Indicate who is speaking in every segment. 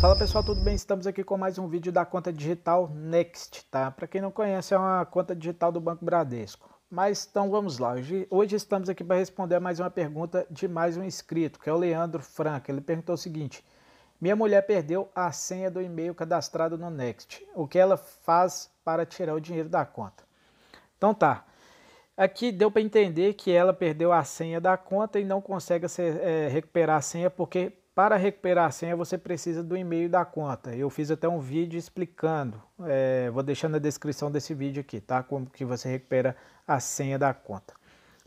Speaker 1: Fala pessoal, tudo bem? Estamos aqui com mais um vídeo da conta digital Next, tá? Para quem não conhece, é uma conta digital do Banco Bradesco. Mas então vamos lá, hoje, hoje estamos aqui para responder mais uma pergunta de mais um inscrito, que é o Leandro Franca. Ele perguntou o seguinte: Minha mulher perdeu a senha do e-mail cadastrado no Next. O que ela faz para tirar o dinheiro da conta? Então tá. Aqui deu para entender que ela perdeu a senha da conta e não consegue é, recuperar a senha porque para recuperar a senha, você precisa do e-mail da conta. Eu fiz até um vídeo explicando, é, vou deixar na descrição desse vídeo aqui, tá? Como que você recupera a senha da conta,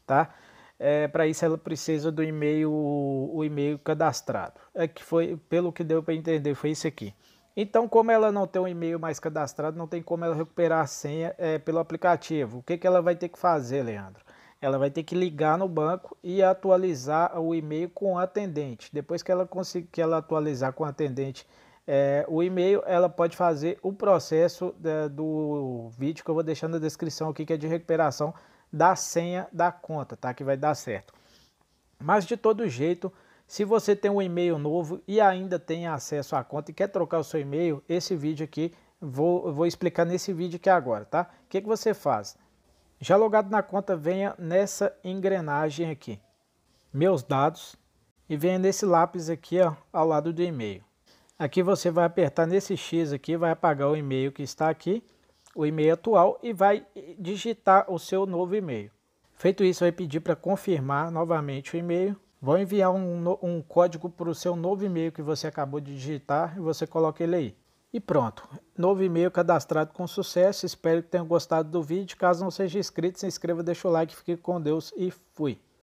Speaker 1: tá? É, para isso ela precisa do e-mail, o e-mail cadastrado. É que foi, pelo que deu para entender, foi isso aqui. Então, como ela não tem um e-mail mais cadastrado, não tem como ela recuperar a senha é, pelo aplicativo. O que, que ela vai ter que fazer, Leandro? ela vai ter que ligar no banco e atualizar o e-mail com o atendente. Depois que ela conseguir que ela atualizar com o atendente é, o e-mail, ela pode fazer o processo é, do vídeo que eu vou deixar na descrição aqui, que é de recuperação da senha da conta, tá? Que vai dar certo. Mas de todo jeito, se você tem um e-mail novo e ainda tem acesso à conta e quer trocar o seu e-mail, esse vídeo aqui, vou, vou explicar nesse vídeo aqui agora, tá? O que, que você faz? Já logado na conta, venha nessa engrenagem aqui, meus dados, e venha nesse lápis aqui ó, ao lado do e-mail. Aqui você vai apertar nesse X aqui, vai apagar o e-mail que está aqui, o e-mail atual, e vai digitar o seu novo e-mail. Feito isso, vai pedir para confirmar novamente o e-mail. Vou enviar um, um código para o seu novo e-mail que você acabou de digitar e você coloca ele aí. E pronto, novo e-mail cadastrado com sucesso. Espero que tenham gostado do vídeo. Caso não seja inscrito, se inscreva, deixa o like, fique com Deus e fui.